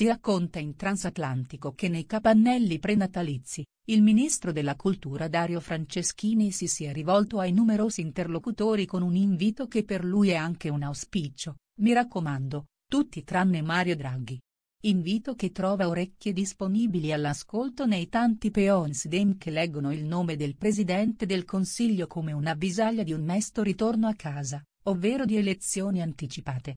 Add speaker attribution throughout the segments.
Speaker 1: Si racconta in Transatlantico che nei capannelli prenatalizi, il ministro della cultura Dario Franceschini si sia rivolto ai numerosi interlocutori con un invito che per lui è anche un auspicio, mi raccomando, tutti tranne Mario Draghi. Invito che trova orecchie disponibili all'ascolto nei tanti peons dem che leggono il nome del Presidente del Consiglio come un'avvisaglia di un mesto ritorno a casa, ovvero di elezioni anticipate.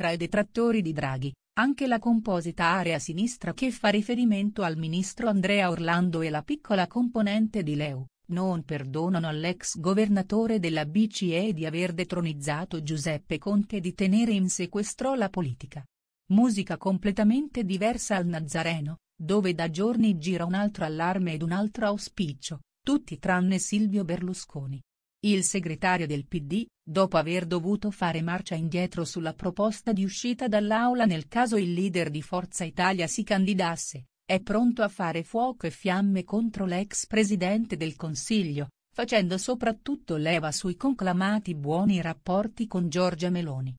Speaker 1: Tra i detrattori di Draghi, anche la composita area sinistra che fa riferimento al ministro Andrea Orlando e la piccola componente di Leu, non perdonano all'ex governatore della BCE di aver detronizzato Giuseppe Conte e di tenere in sequestro la politica. Musica completamente diversa al Nazareno, dove da giorni gira un altro allarme ed un altro auspicio, tutti tranne Silvio Berlusconi. Il segretario del PD, dopo aver dovuto fare marcia indietro sulla proposta di uscita dall'aula nel caso il leader di Forza Italia si candidasse, è pronto a fare fuoco e fiamme contro l'ex presidente del Consiglio, facendo soprattutto leva sui conclamati buoni rapporti con Giorgia Meloni.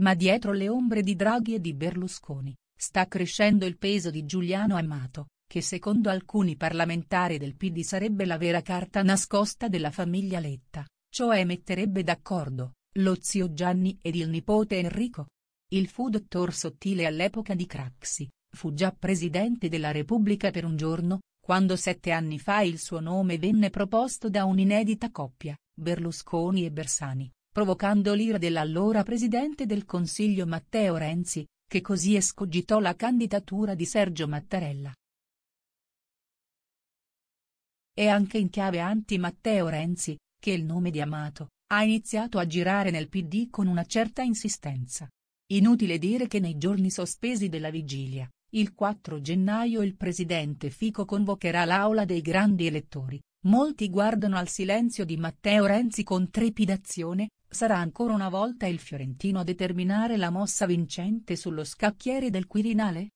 Speaker 1: Ma dietro le ombre di Draghi e di Berlusconi, sta crescendo il peso di Giuliano Amato, che secondo alcuni parlamentari del PD sarebbe la vera carta nascosta della famiglia Letta, cioè metterebbe d'accordo, lo zio Gianni ed il nipote Enrico. Il fu dottor Sottile all'epoca di Craxi, fu già presidente della Repubblica per un giorno, quando sette anni fa il suo nome venne proposto da un'inedita coppia, Berlusconi e Bersani, provocando l'ira dell'allora presidente del Consiglio Matteo Renzi, che così escogitò la candidatura di Sergio Mattarella e anche in chiave anti-Matteo Renzi, che il nome di Amato, ha iniziato a girare nel PD con una certa insistenza. Inutile dire che nei giorni sospesi della vigilia, il 4 gennaio il presidente Fico convocherà l'aula dei grandi elettori, molti guardano al silenzio di Matteo Renzi con trepidazione, sarà ancora una volta il fiorentino a determinare la mossa vincente sullo scacchiere del Quirinale?